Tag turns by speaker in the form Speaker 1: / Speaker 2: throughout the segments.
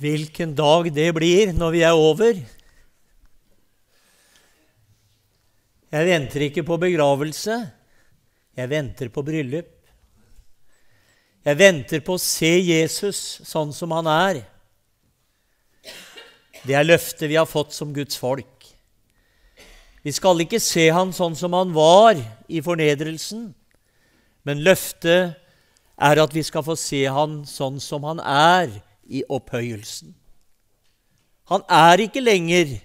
Speaker 1: Hvilken dag det blir når vi er over. Jeg venter ikke på begravelse. Jeg venter på bryllup. Jeg venter på å se Jesus sånn som han er. Det er løftet vi har fått som Guds folk. Vi skal ikke se han sånn som han var i fornedrelsen, men løftet er at vi skal få se han sånn som han er i opphøyelsen. Han er ikke lenger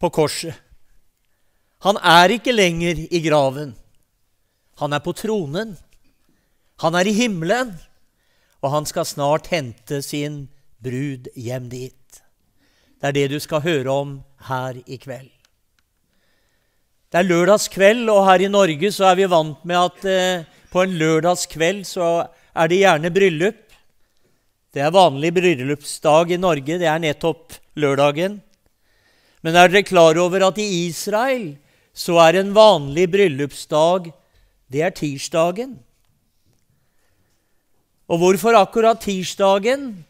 Speaker 1: på korset. Han er ikke lenger i graven. Han er på tronen. Han er i himmelen, og han skal snart hente sin brud hjem dit. Det er det du skal høre om her i kveld. Det er lørdagskveld, og her i Norge så er vi vant med at eh, på en lørdagskveld så er det gjerne bryllup. Det er vanlig bryllupsdag i Norge. Det er nettopp lørdagen. Men er dere klar over at i Israel så er en vanlig bryllupsdag det er tirsdagen? Og hvorfor akkurat tirsdagen?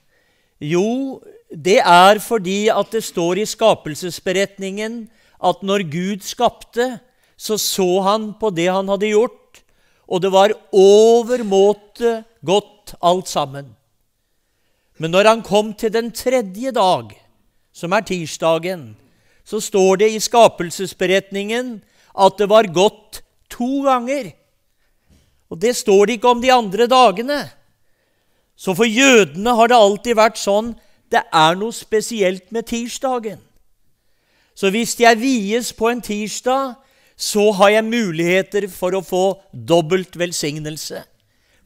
Speaker 1: Jo, det er fordi at det står i skapelsesberetningen at når Gud skapte, så så han på det han hadde gjort, og det var overmåte godt alt sammen. Men når han kom til den tredje dag, som er tirsdagen, så står det i skapelsesberetningen at det var gått to ganger. Og det står det ikke om de andre dagene. Så for jødene har det alltid vært sånn det er noe spesielt med tirsdagen. Så hvis jeg vies på en tirsdag, så har jeg muligheter for å få dobbelt velsignelse.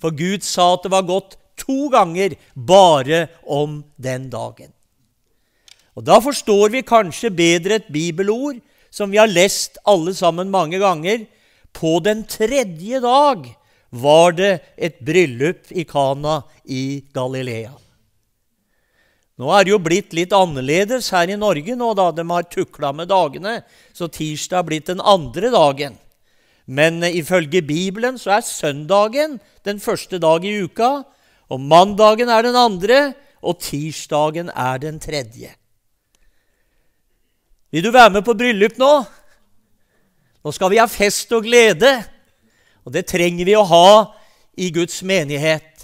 Speaker 1: For Gud sa at det var gått to ganger bare om den dagen. Og Da forstår vi kanskje bedre et bibelord som vi har lest alle sammen mange ganger. På den tredje dag var det et bryllup i Kana i Galilea. Nå er det jo blitt litt annerledes her i Norge nå, da. De har tukla med dagene, så tirsdag er blitt den andre dagen. Men eh, ifølge Bibelen så er søndagen den første dag i uka, og mandagen er den andre, og tirsdagen er den tredje. Vil du være med på bryllup nå? Nå skal vi ha fest og glede. Og det trenger vi å ha i Guds menighet.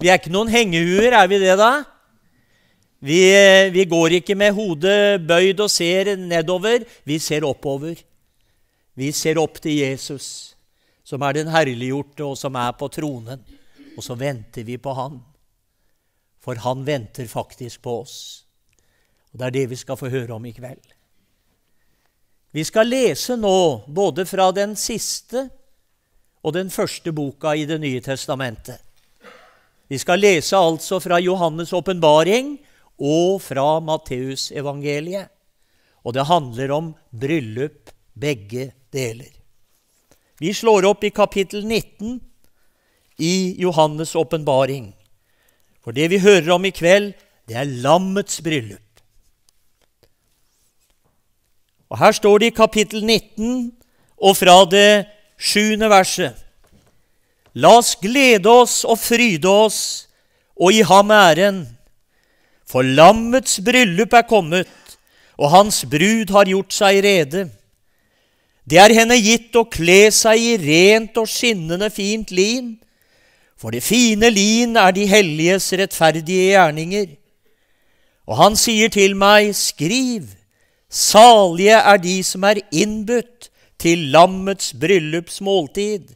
Speaker 1: Vi er ikke noen hengehuer, er vi det da? Vi, eh, vi går ikke med hodet bøyd og ser nedover. Vi ser oppover. Vi ser opp til Jesus, som er den herliggjorte, og som er på tronen. Og så venter vi på Han, for Han venter faktisk på oss. Og Det er det vi skal få høre om i kveld. Vi skal lese nå både fra den siste og den første boka i Det nye testamentet. Vi skal lese altså fra Johannes' åpenbaring og fra Matteusevangeliet. Og det handler om bryllup, begge deler. Vi slår opp i kapittel 19 i Johannes' åpenbaring. For det vi hører om i kveld, det er lammets bryllup. Og Her står det i kapittel 19 og fra det sjuende verset. La oss glede oss og fryde oss og gi ham æren. For lammets bryllup er kommet, og hans brud har gjort seg rede. Det er henne gitt å kle seg i rent og skinnende fint lin, for det fine lin er de helliges rettferdige gjerninger. Og han sier til meg, skriv, salige er de som er innbudt til lammets bryllupsmåltid.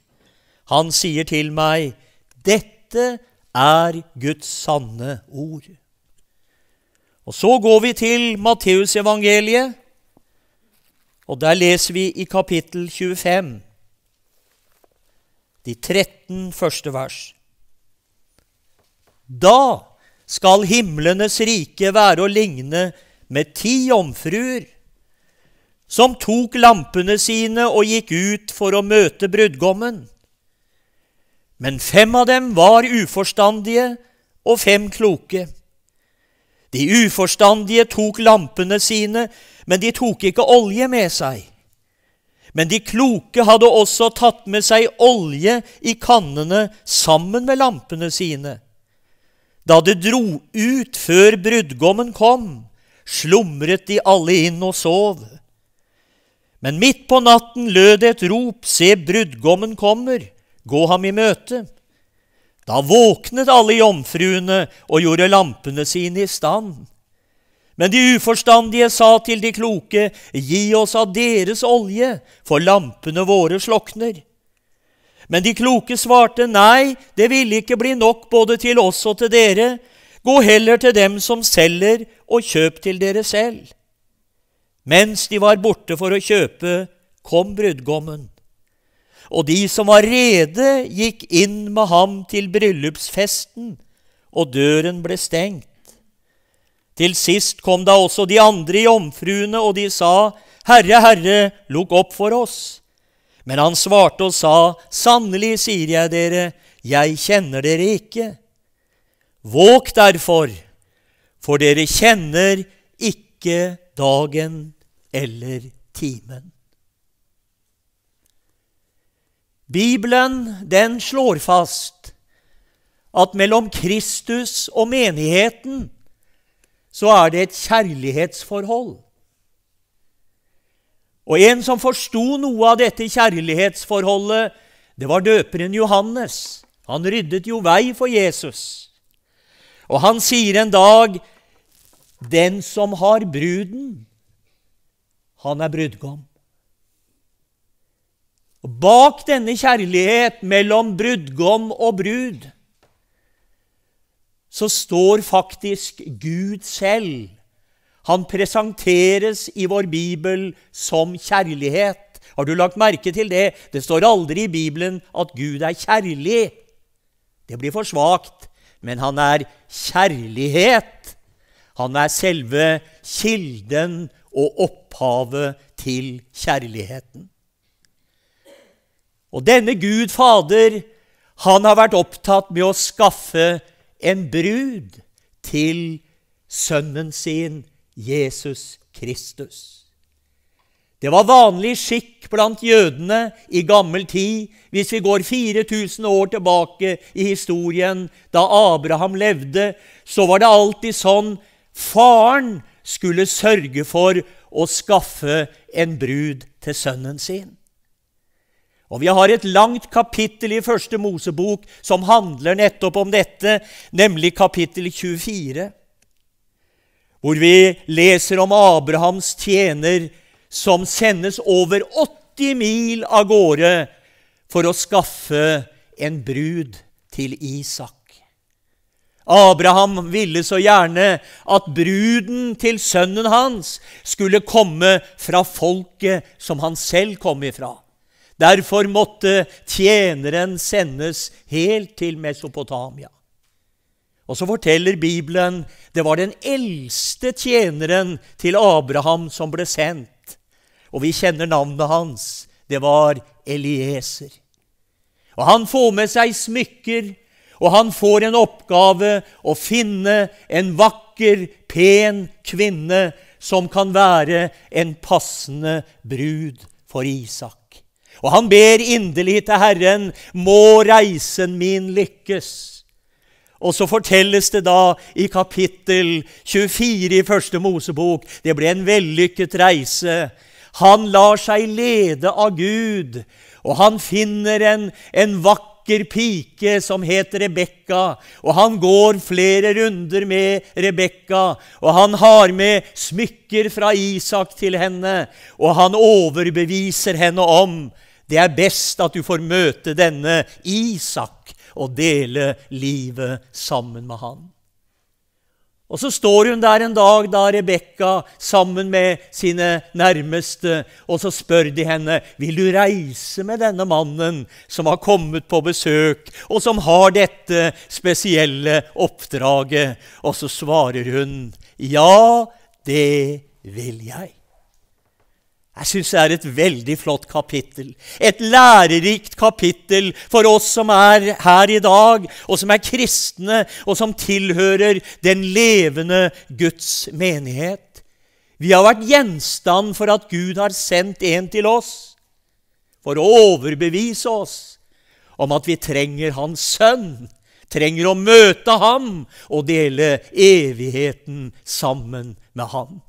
Speaker 1: Han sier til meg, dette er Guds sanne ord. Og så går vi til Matteusevangeliet, og der leser vi i kapittel 25 de 13 første vers. Da skal himlenes rike være å ligne med ti omfruer som tok lampene sine og gikk ut for å møte brudgommen. Men fem av dem var uforstandige og fem kloke. De uforstandige tok lampene sine, men de tok ikke olje med seg. Men de kloke hadde også tatt med seg olje i kannene sammen med lampene sine. Da det dro ut før brudgommen kom, slumret de alle inn og sov. Men midt på natten lød det et rop, se, brudgommen kommer, gå ham i møte. Da våknet alle jomfruene og gjorde lampene sine i stand. Men de uforstandige sa til de kloke, Gi oss av deres olje, for lampene våre slokner. Men de kloke svarte, Nei, det ville ikke bli nok både til oss og til dere. Gå heller til dem som selger, og kjøp til dere selv. Mens de var borte for å kjøpe, kom brudgommen. Og de som var rede, gikk inn med ham til bryllupsfesten, og døren ble stengt. Til sist kom da også de andre jomfruene, og de sa, Herre, Herre, lukk opp for oss. Men han svarte og sa, Sannelig sier jeg dere, jeg kjenner dere ikke. Våg derfor, for dere kjenner ikke dagen eller timen. Bibelen den slår fast at mellom Kristus og menigheten så er det et kjærlighetsforhold. Og en som forsto noe av dette kjærlighetsforholdet, det var døperen Johannes. Han ryddet jo vei for Jesus. Og han sier en dag, 'Den som har bruden, han er brudgom'. bak denne kjærlighet mellom brudgom og brud så står faktisk Gud selv. Han presenteres i vår bibel som kjærlighet. Har du lagt merke til det? Det står aldri i Bibelen at Gud er kjærlig. Det blir for svakt. Men han er kjærlighet. Han er selve kilden og opphavet til kjærligheten. Og denne Gud Fader, han har vært opptatt med å skaffe kjærlighet en brud til sønnen sin, Jesus Kristus. Det var vanlig skikk blant jødene i gammel tid, hvis vi går 4000 år tilbake i historien, da Abraham levde, så var det alltid sånn faren skulle sørge for å skaffe en brud til sønnen sin. Og vi har et langt kapittel i Første Mosebok som handler nettopp om dette, nemlig kapittel 24, hvor vi leser om Abrahams tjener som sendes over 80 mil av gårde for å skaffe en brud til Isak. Abraham ville så gjerne at bruden til sønnen hans skulle komme fra folket som han selv kom ifra. Derfor måtte tjeneren sendes helt til Mesopotamia. Og så forteller Bibelen det var den eldste tjeneren til Abraham som ble sendt. Og vi kjenner navnet hans. Det var Elieser. Og han får med seg smykker, og han får en oppgave å finne en vakker, pen kvinne som kan være en passende brud for Isak. Og han ber inderlig til Herren, må reisen min lykkes. Og så fortelles det da i kapittel 24 i første Mosebok det ble en vellykket reise. Han lar seg lede av Gud, og han finner en, en vakker pike som heter Rebekka, og han går flere runder med Rebekka, og han har med smykker fra Isak til henne, og han overbeviser henne om det er best at du får møte denne Isak og dele livet sammen med han. Og så står hun der en dag, da Rebekka sammen med sine nærmeste, og så spør de henne, 'Vil du reise med denne mannen som har kommet på besøk,' 'og som har dette spesielle oppdraget?' Og så svarer hun, 'Ja, det vil jeg'. Jeg syns det er et veldig flott kapittel. Et lærerikt kapittel for oss som er her i dag, og som er kristne, og som tilhører den levende Guds menighet. Vi har vært gjenstand for at Gud har sendt en til oss for å overbevise oss om at vi trenger Hans sønn, trenger å møte ham og dele evigheten sammen med ham.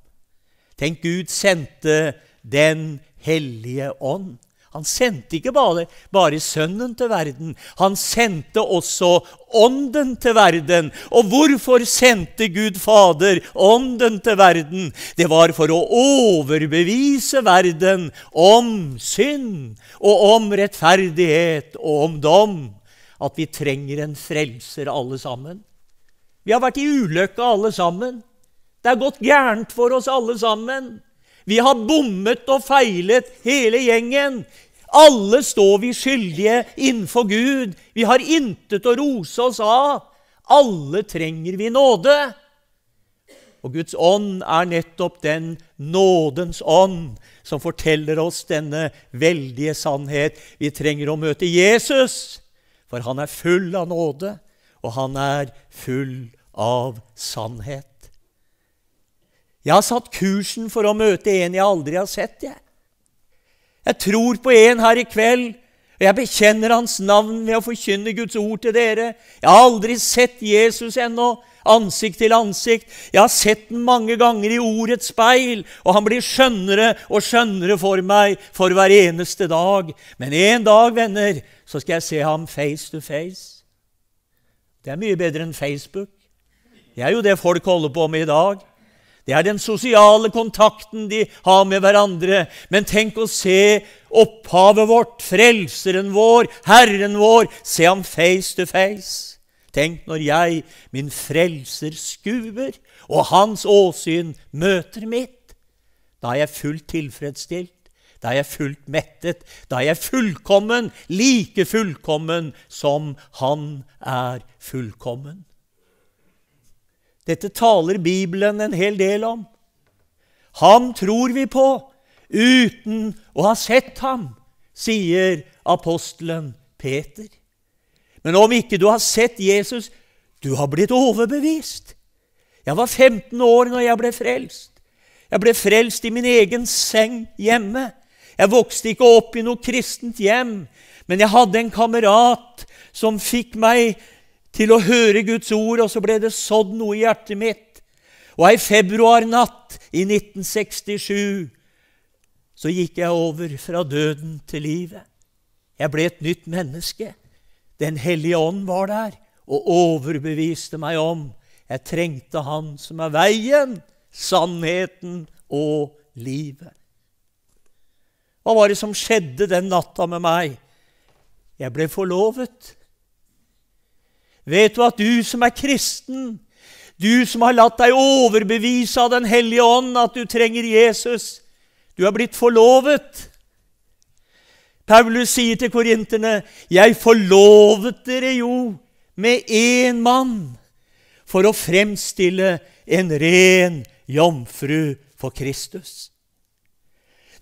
Speaker 1: Tenk, Gud sendte den hellige ånd. Han sendte ikke bare, bare, Sønnen til verden, han sendte også Ånden til verden. Og hvorfor sendte Gud Fader Ånden til verden? Det var for å overbevise verden om synd og om rettferdighet og om dom. At vi trenger en frelser, alle sammen. Vi har vært i ulykka, alle sammen. Det er gått gærent for oss alle sammen. Vi har bommet og feilet, hele gjengen. Alle står vi skyldige innenfor Gud. Vi har intet å rose oss av. Alle trenger vi nåde. Og Guds ånd er nettopp den nådens ånd som forteller oss denne veldige sannhet. Vi trenger å møte Jesus, for han er full av nåde, og han er full av sannhet. Jeg har satt kursen for å møte en jeg aldri har sett. Jeg, jeg tror på en her i kveld, og jeg bekjenner hans navn ved å forkynne Guds ord til dere. Jeg har aldri sett Jesus ennå, ansikt til ansikt. Jeg har sett den mange ganger i ordets speil, og han blir skjønnere og skjønnere for meg for hver eneste dag. Men en dag, venner, så skal jeg se ham face to face. Det er mye bedre enn Facebook. Det er jo det folk holder på med i dag. Det er den sosiale kontakten de har med hverandre. Men tenk å se opphavet vårt, Frelseren vår, Herren vår, se ham face to face. Tenk når jeg min Frelser skuer, og hans åsyn møter mitt. Da er jeg fullt tilfredsstilt, da er jeg fullt mettet, da er jeg fullkommen, like fullkommen som han er fullkommen. Dette taler Bibelen en hel del om. Ham tror vi på uten å ha sett ham, sier apostelen Peter. Men om ikke du har sett Jesus, du har blitt overbevist. Jeg var 15 år når jeg ble frelst. Jeg ble frelst i min egen seng hjemme. Jeg vokste ikke opp i noe kristent hjem, men jeg hadde en kamerat som fikk meg til å høre Guds ord, og så ble det sådd noe i hjertet mitt. Og ei februarnatt i 1967 så gikk jeg over fra døden til livet. Jeg ble et nytt menneske. Den hellige ånd var der og overbeviste meg om jeg trengte Han som er veien, sannheten og livet. Hva var det som skjedde den natta med meg? Jeg ble forlovet. Vet du at du som er kristen, du som har latt deg overbevise av Den hellige ånd at du trenger Jesus, du er blitt forlovet. Paulus sier til korinterne, 'Jeg forlovet dere jo med én mann' 'for å fremstille en ren jomfru for Kristus'.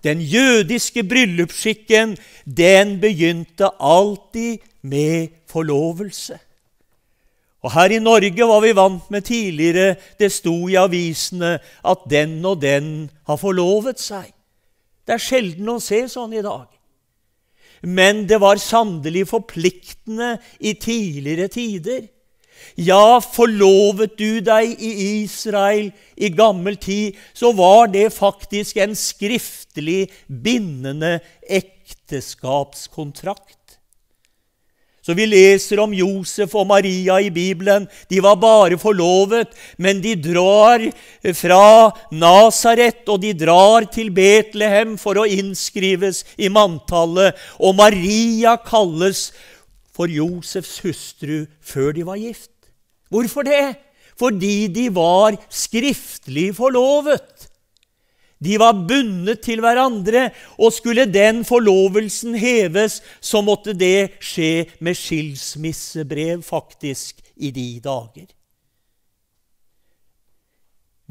Speaker 1: Den jødiske bryllupsskikken, den begynte alltid med forlovelse. Og her i Norge var vi vant med tidligere, det sto i avisene, at den og den har forlovet seg. Det er sjelden å se sånn i dag. Men det var sannelig forpliktende i tidligere tider. Ja, forlovet du deg i Israel i gammel tid, så var det faktisk en skriftlig bindende ekteskapskontrakt. Så vi leser om Josef og Maria i Bibelen. De var bare forlovet, men de drar fra Nasaret, og de drar til Betlehem for å innskrives i manntallet. Og Maria kalles for Josefs hustru før de var gift. Hvorfor det? Fordi de var skriftlig forlovet. De var bundet til hverandre, og skulle den forlovelsen heves, så måtte det skje med skilsmissebrev, faktisk, i de dager.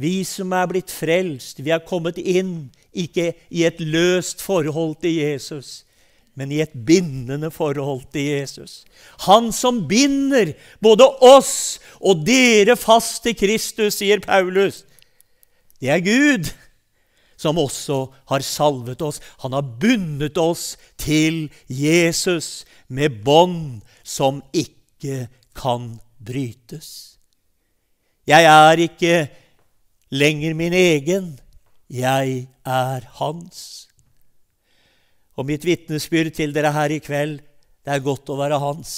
Speaker 1: Vi som er blitt frelst, vi er kommet inn, ikke i et løst forhold til Jesus, men i et bindende forhold til Jesus. Han som binder både oss og dere fast til Kristus, sier Paulus. Det er Gud som også har salvet oss. Han har bundet oss til Jesus med bånd som ikke kan brytes. Jeg er ikke lenger min egen, jeg er hans. Og mitt vitnesbyrd til dere her i kveld, det er godt å være hans.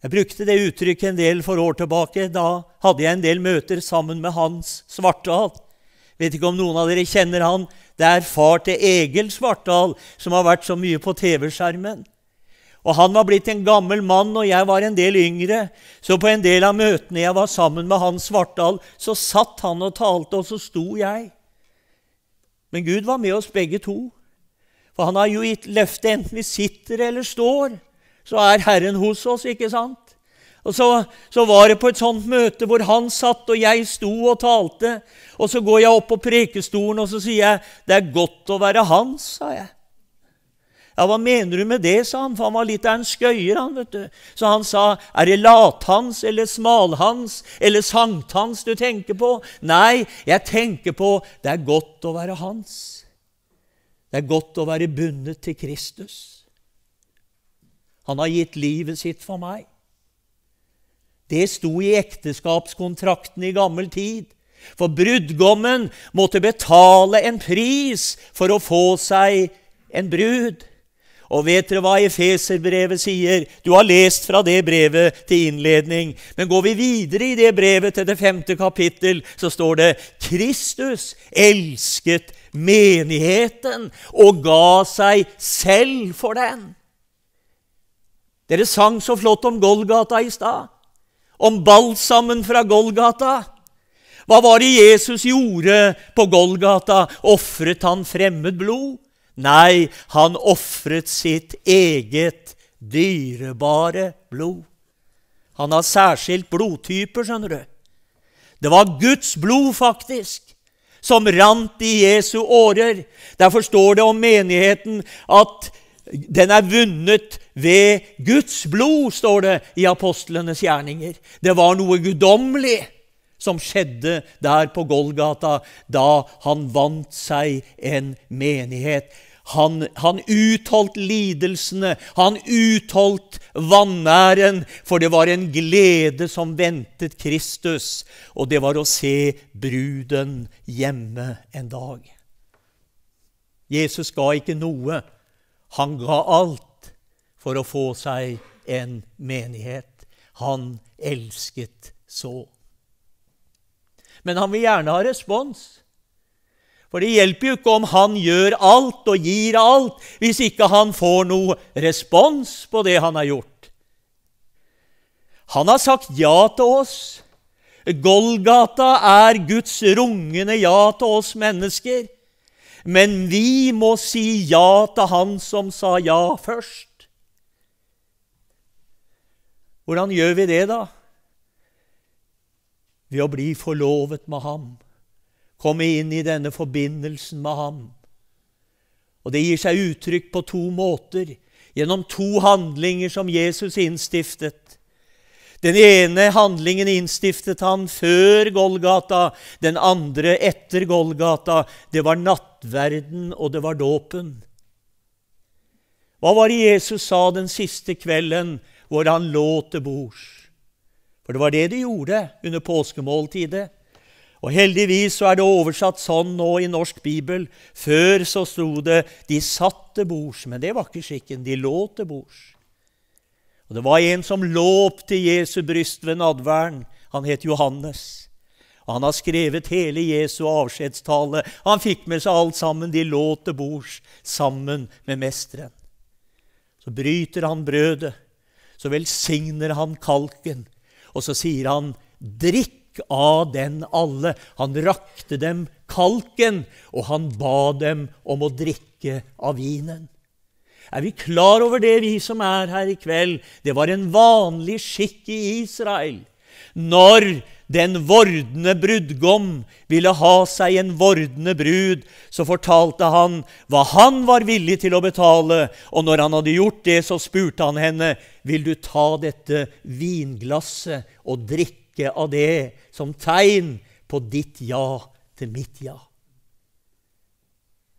Speaker 1: Jeg brukte det uttrykket en del for år tilbake. Da hadde jeg en del møter sammen med Hans Svartdal. Vet ikke om noen av dere kjenner han. Det er far til Egil Svartdal, som har vært så mye på TV-skjermen. Og Han var blitt en gammel mann, og jeg var en del yngre. Så på en del av møtene jeg var sammen med han Svartdal, så satt han og talte, og så sto jeg. Men Gud var med oss begge to. For han har jo gitt løfte, enten vi sitter eller står, så er Herren hos oss, ikke sant? Og så, så, var det på et sånt møte hvor han satt, og jeg sto og talte. Og så går jeg opp på prekestolen og så sier jeg, 'Det er godt å være hans', sa jeg. Ja, 'Hva mener du med det', sa han, for han var litt av en skøyer. han, vet du. Så han sa, 'Er det lathans eller smalhans eller sankthans du tenker på?' Nei, jeg tenker på 'Det er godt å være hans'. Det er godt å være bundet til Kristus. Han har gitt livet sitt for meg. Det sto i ekteskapskontrakten i gammel tid. For brudgommen måtte betale en pris for å få seg en brud. Og vet dere hva Efeserbrevet sier? Du har lest fra det brevet til innledning. Men går vi videre i det brevet til det femte kapittel, så står det Kristus elsket menigheten og ga seg selv for den. Dere sang så flott om Golgata i stad om balsamen fra Golgata. Hva var det Jesus gjorde på Golgata? Ofret han fremmed blod? Nei, han ofret sitt eget dyrebare blod. Han har særskilt blodtyper, skjønner du. Det var Guds blod, faktisk, som rant i Jesu årer. Derfor står det om menigheten at den er vunnet ved Guds blod, står det i apostlenes gjerninger. Det var noe guddommelig som skjedde der på Golgata da han vant seg en menighet. Han, han utholdt lidelsene, han utholdt vanæren, for det var en glede som ventet Kristus, og det var å se bruden hjemme en dag. Jesus ga ikke noe han ga alt for å få seg en menighet. Han elsket så. Men han vil gjerne ha respons. For det hjelper jo ikke om han gjør alt og gir alt, hvis ikke han får noe respons på det han har gjort. Han har sagt ja til oss. Golgata er Guds rungende ja til oss mennesker men vi må si ja til han som sa ja først. Hvordan gjør vi det, da? Ved å bli forlovet med ham, komme inn i denne forbindelsen med ham. Og det gir seg uttrykk på to måter, gjennom to handlinger som Jesus innstiftet. Den ene handlingen innstiftet han før Golgata, den andre etter Golgata. Det var nattverden, og det var dåpen. Hva var det Jesus sa den siste kvelden hvor han lå til bords? For det var det de gjorde under påskemåltidet. Og heldigvis så er det oversatt sånn nå i norsk bibel. Før så sto det 'de satt til bords', men det var ikke skikken. De lå til bords. Og Det var en som lå opp til Jesu bryst ved nadværen. Han het Johannes. Og Han har skrevet hele Jesu avskjedstale. Han fikk med seg alt sammen. De lå til bords sammen med Mesteren. Så bryter han brødet, så velsigner han kalken, og så sier han, 'Drikk av den alle.' Han rakte dem kalken, og han ba dem om å drikke av vinen. Er vi klar over det, vi som er her i kveld? Det var en vanlig skikk i Israel. Når den vordende brudgom ville ha seg en vordende brud, så fortalte han hva han var villig til å betale, og når han hadde gjort det, så spurte han henne, vil du ta dette vinglasset og drikke av det som tegn på ditt ja til mitt ja?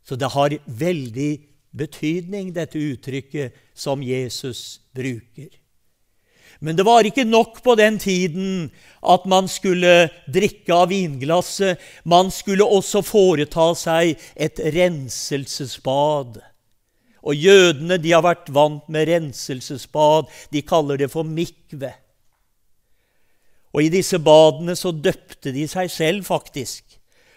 Speaker 1: Så det har veldig betydning, dette uttrykket som Jesus bruker. Men det var ikke nok på den tiden at man skulle drikke av vinglasset. Man skulle også foreta seg et renselsesbad. Og jødene de har vært vant med renselsesbad. De kaller det for mikve. Og i disse badene så døpte de seg selv, faktisk.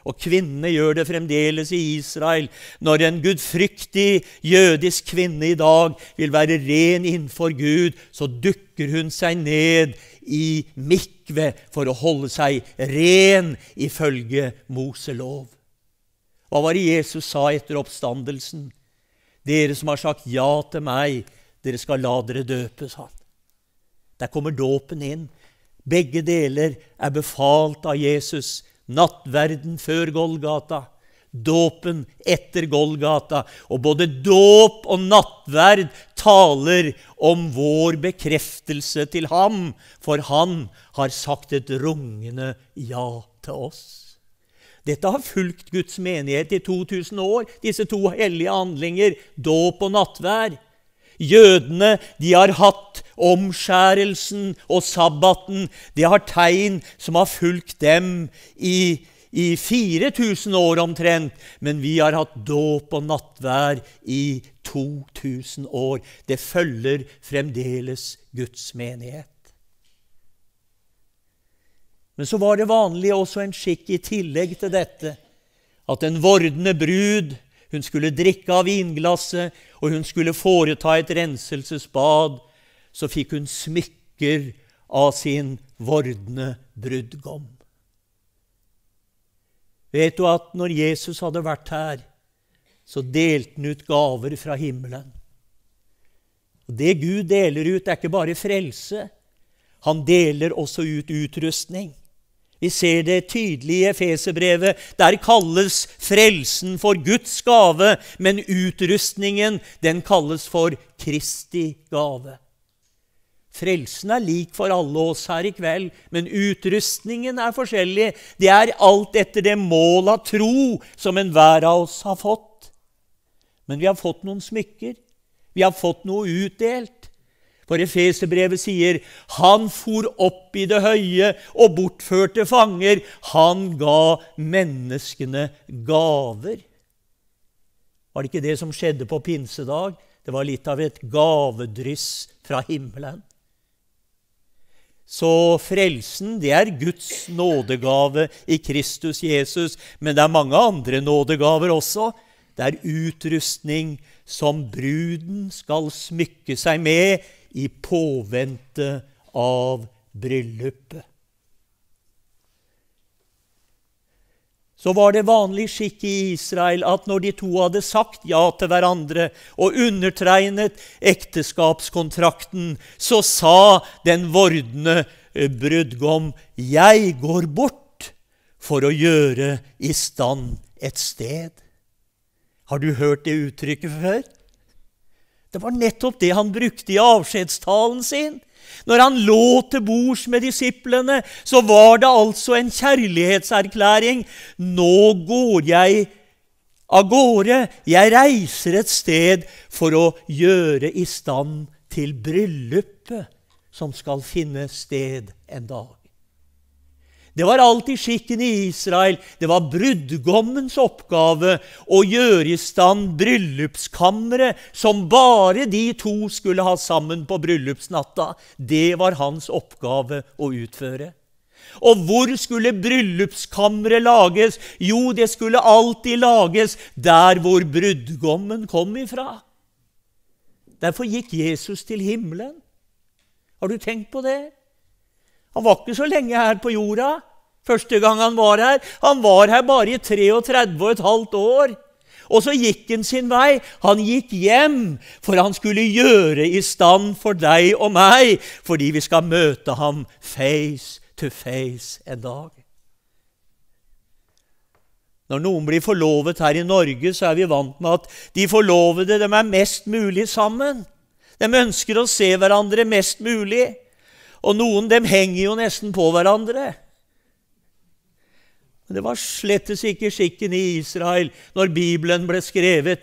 Speaker 1: Og kvinnene gjør det fremdeles i Israel. Når en gudfryktig jødisk kvinne i dag vil være ren innenfor Gud, så dukker hun seg ned i mikve for å holde seg ren, ifølge Moselov. Hva var det Jesus sa etter oppstandelsen? Dere som har sagt ja til meg, dere skal la dere døpe, sa han. Der kommer dåpen inn. Begge deler er befalt av Jesus nattverden før Golgata, dåpen etter Golgata. Og både dåp og nattverd taler om vår bekreftelse til ham, for han har sagt et rungende ja til oss. Dette har fulgt Guds menighet i 2000 år, disse to hellige handlinger, dåp og nattverd. Jødene de har hatt omskjærelsen og sabbaten. Det har tegn som har fulgt dem i, i 4000 år omtrent. Men vi har hatt dåp og nattvær i 2000 år. Det følger fremdeles Guds menighet. Men så var det vanlig også en skikk i tillegg til dette at den vordende brud hun skulle drikke av vinglasset, og hun skulle foreta et renselsesbad. Så fikk hun smykker av sin vordende brudgom. Vet du at når Jesus hadde vært her, så delte han ut gaver fra himmelen. Og Det Gud deler ut, er ikke bare frelse. Han deler også ut utrustning. Vi ser det tydelig i Efeserbrevet. Der kalles frelsen for Guds gave, men utrustningen, den kalles for Kristi gave. Frelsen er lik for alle oss her i kveld, men utrustningen er forskjellig. Det er alt etter det mål av tro som enhver av oss har fått. Men vi har fått noen smykker. Vi har fått noe utdelt. For Efeserbrevet sier, 'Han for opp i det høye og bortførte fanger.' 'Han ga menneskene gaver.' Var det ikke det som skjedde på pinsedag? Det var litt av et gavedryss fra himmelen. Så frelsen, det er Guds nådegave i Kristus Jesus. Men det er mange andre nådegaver også. Det er utrustning som bruden skal smykke seg med i påvente av bryllupet. så var det vanlig skikk i Israel at når de to hadde sagt ja til hverandre og undertegnet ekteskapskontrakten, så sa den vordende eh, brudgom, 'Jeg går bort for å gjøre i stand et sted'. Har du hørt det uttrykket før? Det var nettopp det han brukte i avskjedstalen sin. Når han lå til bords med disiplene, så var det altså en kjærlighetserklæring. Nå går jeg av gårde. Jeg reiser et sted for å gjøre i stand til bryllupet som skal finne sted en dag. Det var alltid skikken i Israel. Det var brudgommens oppgave å gjøre i stand bryllupskammeret som bare de to skulle ha sammen på bryllupsnatta. Det var hans oppgave å utføre. Og hvor skulle bryllupskammeret lages? Jo, det skulle alltid lages der hvor brudgommen kom ifra. Derfor gikk Jesus til himmelen. Har du tenkt på det? Han var ikke så lenge her på jorda første gang han var her. Han var her bare i 33 og år. Og så gikk han sin vei. Han gikk hjem, for han skulle gjøre i stand for deg og meg, fordi vi skal møte ham face to face en dag. Når noen blir forlovet her i Norge, så er vi vant med at de forlovede de er mest mulig sammen. De ønsker å se hverandre mest mulig. Og noen dem henger jo nesten på hverandre. Men det var slettes ikke skikken i Israel når Bibelen ble skrevet.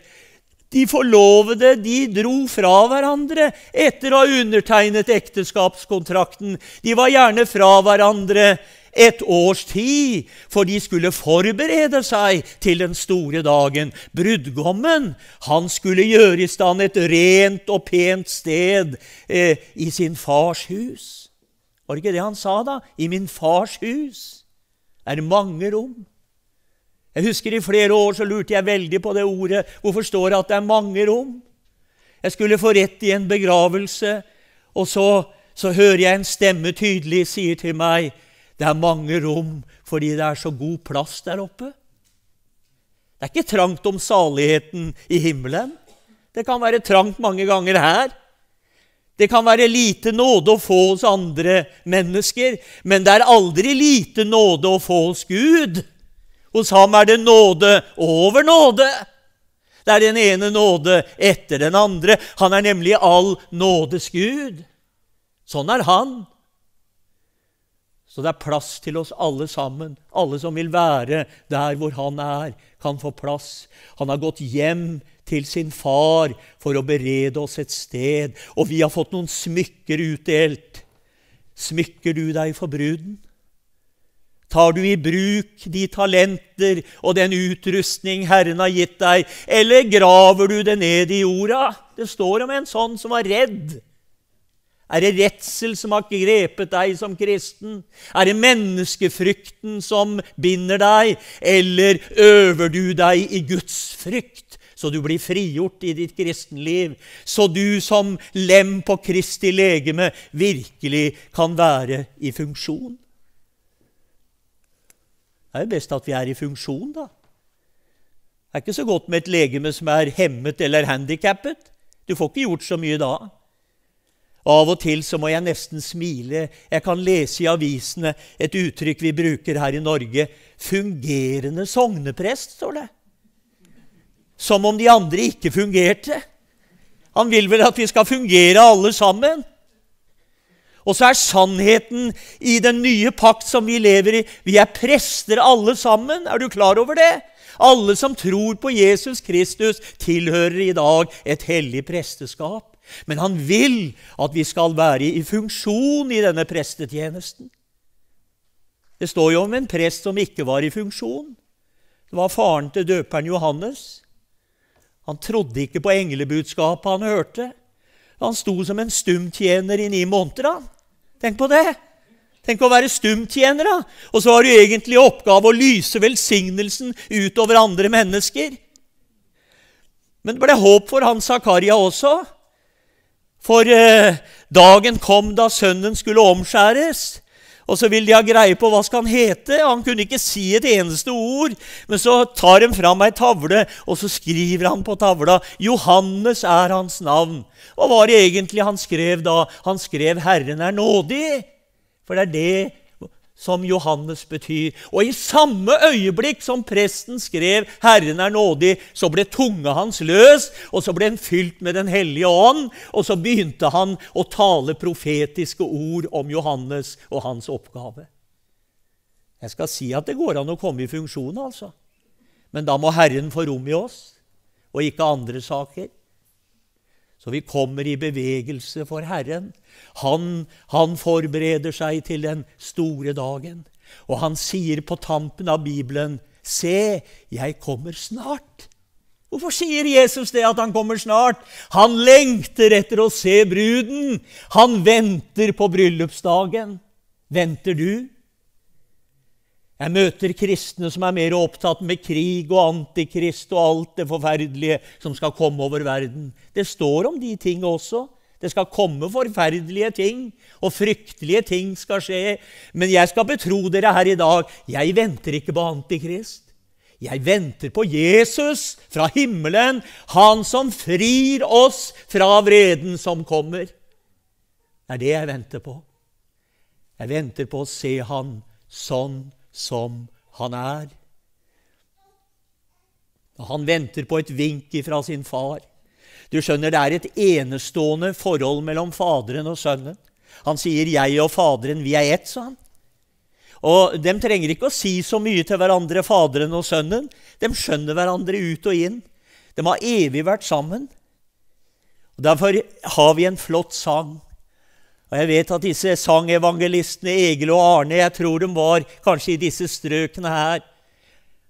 Speaker 1: De forlovede de dro fra hverandre etter å ha undertegnet ekteskapskontrakten. De var gjerne fra hverandre et års tid, for de skulle forberede seg til den store dagen. Brudgommen han skulle gjøre i stand et rent og pent sted eh, i sin fars hus. Var det ikke det han sa, da? I min fars hus er det mange rom. Jeg husker i flere år så lurte jeg veldig på det ordet. Hvorfor står det at det er mange rom? Jeg skulle få rett i en begravelse, og så, så hører jeg en stemme tydelig sier til meg det er mange rom fordi det er så god plass der oppe. Det er ikke trangt om saligheten i himmelen. Det kan være trangt mange ganger her, det kan være lite nåde å få hos andre mennesker, men det er aldri lite nåde å få hos Gud. Hos ham er det nåde over nåde. Det er den ene nåde etter den andre. Han er nemlig all nådes Gud. Sånn er han. Så det er plass til oss alle sammen. Alle som vil være der hvor han er, kan få plass. Han har gått hjem til sin far for å berede oss et sted. Og vi har fått noen smykker utdelt. Smykker du deg for bruden? Tar du i bruk de talenter og den utrustning Herren har gitt deg, eller graver du det ned i jorda? Det står om en sånn som var redd. Er det redsel som har grepet deg som kristen? Er det menneskefrykten som binder deg, eller øver du deg i Guds frykt? så du blir frigjort i ditt kristenliv, så du som lem på Kristi legeme virkelig kan være i funksjon. Det er jo best at vi er i funksjon, da. Det er ikke så godt med et legeme som er hemmet eller handikappet. Du får ikke gjort så mye da. Av og til så må jeg nesten smile. Jeg kan lese i avisene et uttrykk vi bruker her i Norge. 'Fungerende sogneprest', står det som om de andre ikke fungerte. Han vil vel at vi skal fungere alle sammen. Og så er sannheten i den nye pakt som vi lever i Vi er prester alle sammen. Er du klar over det? Alle som tror på Jesus Kristus, tilhører i dag et hellig presteskap. Men han vil at vi skal være i funksjon i denne prestetjenesten. Det står jo om en prest som ikke var i funksjon. Det var faren til døperen Johannes. Han trodde ikke på englebudskapet han hørte. Han sto som en stumtjener i ni måneder. han. Tenk på det! Tenk å være stumtjener, da! Og så har du egentlig oppgave å lyse velsignelsen utover andre mennesker. Men det ble håp for han Zakaria også. For eh, dagen kom da sønnen skulle omskjæres. Og så vil de ha greie på hva skal han hete. Han kunne ikke si et eneste ord. Men så tar de fram ei tavle, og så skriver han på tavla 'Johannes er hans navn'. Hva var det egentlig han skrev da? Han skrev 'Herren er nådig'. For det er det som Johannes betyr. Og i samme øyeblikk som presten skrev 'Herren er nådig', så ble tunga hans løs, og så ble han fylt med Den hellige ånd, og så begynte han å tale profetiske ord om Johannes og hans oppgave. Jeg skal si at det går an å komme i funksjon, altså. Men da må Herren få rom i oss, og ikke andre saker. Så vi kommer i bevegelse for Herren. Han, han, forbereder seg til den store dagen. Og han sier på tampen av Bibelen, 'Se, jeg kommer snart'. Hvorfor sier Jesus det, at han kommer snart? Han lengter etter å se bruden. Han venter på bryllupsdagen. Venter du? Jeg møter kristne som er mer opptatt med krig og antikrist og alt det forferdelige som skal komme over verden. Det står om de ting også. Det skal komme forferdelige ting, og fryktelige ting skal skje. Men jeg skal betro dere her i dag, jeg venter ikke på antikrist. Jeg venter på Jesus fra himmelen, han som frir oss fra vreden som kommer. Det er det jeg venter på. Jeg venter på å se han sånn som han er. Han venter på et vink ifra sin far. Du skjønner, det er et enestående forhold mellom Faderen og Sønnen. Han sier 'Jeg og Faderen, vi er ett', sa han. Og de trenger ikke å si så mye til hverandre, Faderen og Sønnen. De skjønner hverandre ut og inn. De har evig vært sammen. Og Derfor har vi en flott sang og Jeg vet at disse sangevangelistene Egil og Arne jeg tror de var kanskje i disse strøkene her.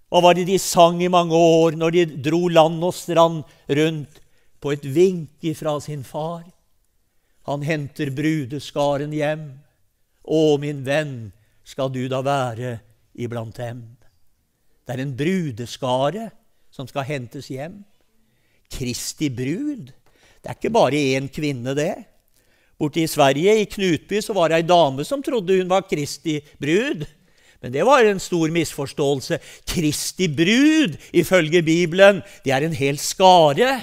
Speaker 1: Hva var det de sang i mange år når de dro land og strand rundt på et vink ifra sin far? Han henter brudeskaren hjem. Å, min venn, skal du da være iblant dem? Det er en brudeskare som skal hentes hjem. Kristi brud. Det er ikke bare én kvinne, det. Borte i Sverige, i Knutby, så var det ei dame som trodde hun var Kristi brud. Men det var en stor misforståelse. Kristi brud, ifølge Bibelen, det er en hel skare.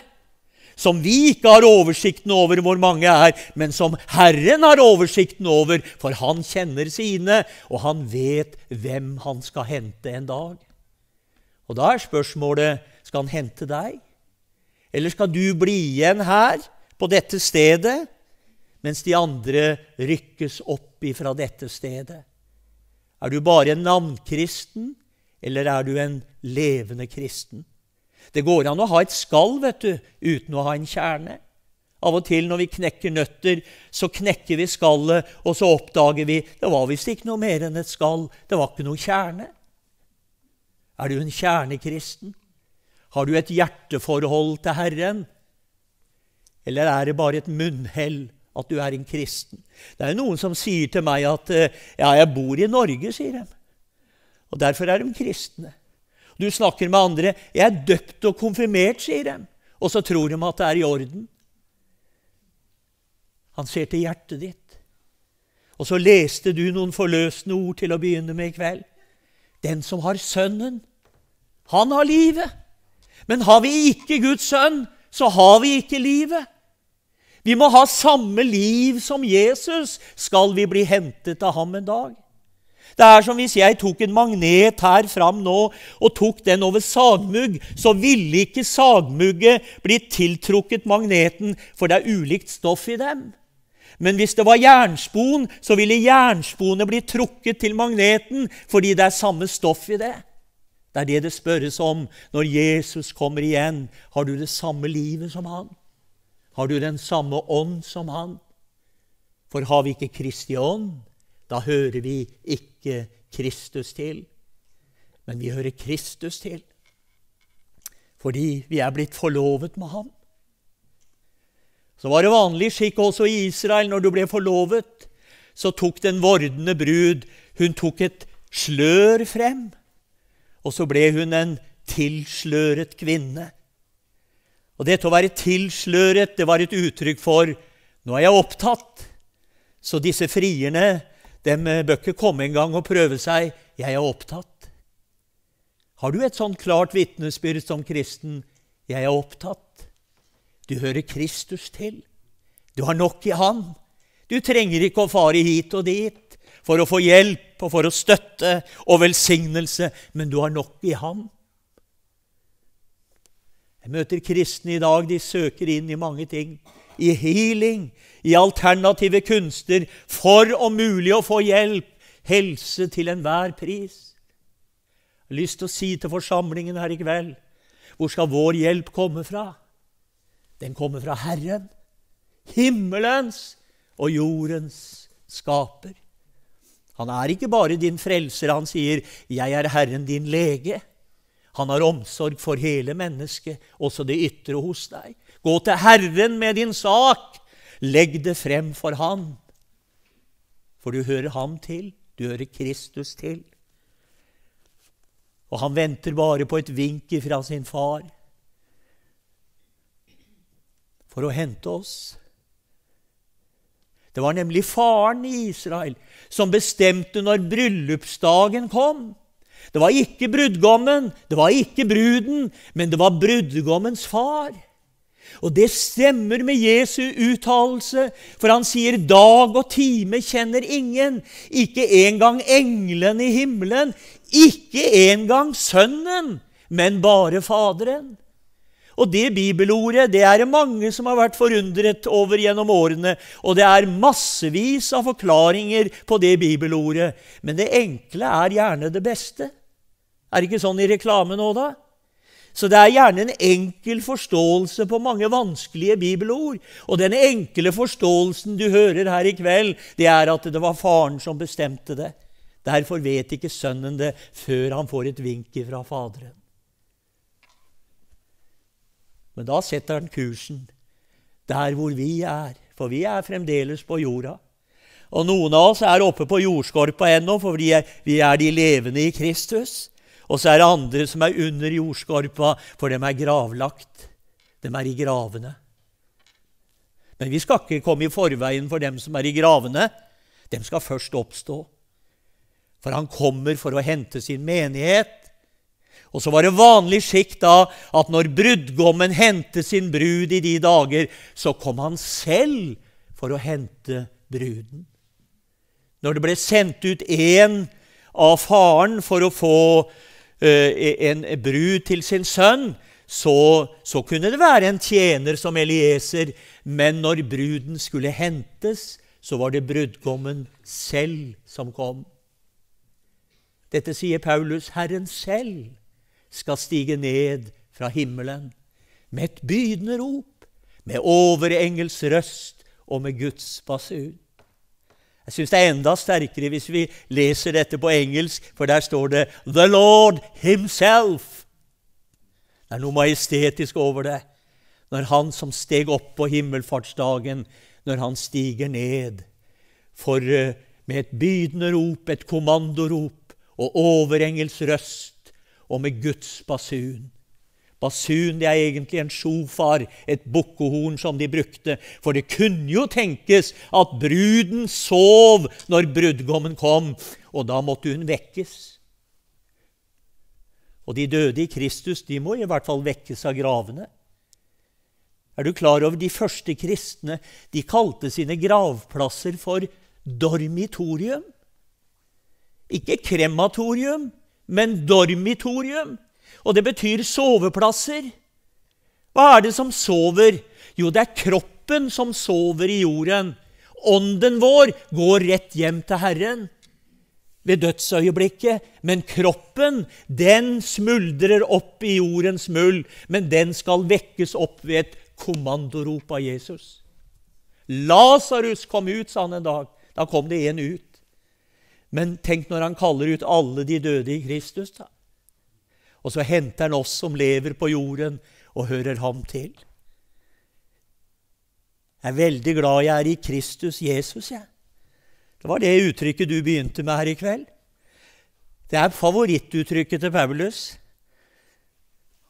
Speaker 1: Som vi ikke har oversikten over hvor mange er, men som Herren har oversikten over, for han kjenner sine, og han vet hvem han skal hente en dag. Og da er spørsmålet skal han hente deg, eller skal du bli igjen her, på dette stedet? mens de andre rykkes opp ifra dette stedet? Er du bare en navnkristen, eller er du en levende kristen? Det går an å ha et skall vet du, uten å ha en kjerne. Av og til når vi knekker nøtter, så knekker vi skallet, og så oppdager vi det var visst ikke noe mer enn et skall, det var ikke noe kjerne. Er du en kjernekristen? Har du et hjerteforhold til Herren? Eller er det bare et munnhell at du er en kristen. Det er noen som sier til meg at eh, 'Ja, jeg bor i Norge', sier de. Og derfor er de kristne. Du snakker med andre 'Jeg er døpt og konfirmert', sier de. Og så tror de at det er i orden. Han ser til hjertet ditt. Og så leste du noen forløsende ord til å begynne med i kveld. Den som har Sønnen, han har livet. Men har vi ikke Guds sønn, så har vi ikke livet. Vi må ha samme liv som Jesus skal vi bli hentet av ham en dag. Det er som hvis jeg tok en magnet her fram nå og tok den over sagmugg, så ville ikke sagmugget blitt tiltrukket magneten, for det er ulikt stoff i dem. Men hvis det var jernspon, så ville jernsponet bli trukket til magneten fordi det er samme stoff i det. Det er det det spørres om når Jesus kommer igjen. Har du det samme livet som han? Har du den samme ånd som han? For har vi ikke Kristi ånd, da hører vi ikke Kristus til, men vi hører Kristus til. Fordi vi er blitt forlovet med ham. Så var det vanlig skikk også i Israel når du ble forlovet, så tok den vordende brud hun tok et slør frem, og så ble hun en tilsløret kvinne. Og dette å være tilsløret, det var et uttrykk for nå er jeg opptatt. Så disse frierne, dem eh, bør ikke komme en gang og prøve seg. Jeg er opptatt. Har du et sånn klart vitnesbyrd som kristen? Jeg er opptatt. Du hører Kristus til. Du har nok i Han. Du trenger ikke å fare hit og dit for å få hjelp og for å støtte og velsignelse, men du har nok i Han. Jeg møter kristne i dag. De søker inn i mange ting. I healing, i alternative kunster, for om mulig å få hjelp. Helse til enhver pris. Jeg har lyst til å si til forsamlingen her i kveld hvor skal vår hjelp komme fra? Den kommer fra Herren, himmelens og jordens skaper. Han er ikke bare din frelser. Han sier, 'Jeg er Herren din lege'. Han har omsorg for hele mennesket, også det ytre hos deg. Gå til Herren med din sak. Legg det frem for Han. For du hører Ham til. Du hører Kristus til. Og han venter bare på et vink fra sin far for å hente oss. Det var nemlig faren i Israel som bestemte når bryllupsdagen kom. Det var ikke brudgommen, det var ikke bruden, men det var brudgommens far. Og det stemmer med Jesu uttalelse, for han sier dag og time kjenner ingen, ikke engang englene i himmelen, ikke engang Sønnen, men bare Faderen. Og det bibelordet det er det mange som har vært forundret over gjennom årene, og det er massevis av forklaringer på det bibelordet. Men det enkle er gjerne det beste. Er det ikke sånn i reklame nå, da? Så det er gjerne en enkel forståelse på mange vanskelige bibelord. Og den enkle forståelsen du hører her i kveld, det er at det var faren som bestemte det. Derfor vet ikke sønnen det før han får et vink fra Faderen. Men da setter han kursen der hvor vi er, for vi er fremdeles på jorda. Og noen av oss er oppe på jordskorpa ennå, for vi er, vi er de levende i Kristus. Og så er det andre som er under jordskorpa, for dem er gravlagt. De er i gravene. Men vi skal ikke komme i forveien for dem som er i gravene. Dem skal først oppstå. For han kommer for å hente sin menighet, og så var det vanlig skikk da at når brudgommen hentet sin brud i de dager, så kom han selv for å hente bruden. Når det ble sendt ut én av faren for å få eh, en brud til sin sønn, så, så kunne det være en tjener som Elieser, men når bruden skulle hentes, så var det brudgommen selv som kom. Dette sier Paulus Herren selv skal stige ned fra himmelen med et bydende rop, med overengels røst og med Guds basun. Jeg syns det er enda sterkere hvis vi leser dette på engelsk, for der står det 'The Lord Himself'. Det er noe majestetisk over det når Han som steg opp på himmelfartsdagen, når Han stiger ned. For eh, med et bydende rop, et kommandorop og overengels røst og med Guds basun. Basun det er egentlig en sjofar, et bukkehorn som de brukte. For det kunne jo tenkes at bruden sov når brudgommen kom, og da måtte hun vekkes. Og de døde i Kristus de må i hvert fall vekkes av gravene. Er du klar over de første kristne? De kalte sine gravplasser for dormitorium. Ikke krematorium, men dormitorium. Og det betyr soveplasser. Hva er det som sover? Jo, det er kroppen som sover i jorden. Ånden vår går rett hjem til Herren ved dødsøyeblikket, men kroppen, den smuldrer opp i jordens muld, men den skal vekkes opp ved et kommandorop av Jesus. Lasarus kom ut, sa han en dag. Da kom det en ut. Men tenk når han kaller ut alle de døde i Kristus, da. Og så henter han oss som lever på jorden, og hører ham til. Jeg er veldig glad jeg er i Kristus Jesus, jeg. Det var det uttrykket du begynte med her i kveld. Det er favorittuttrykket til Paulus.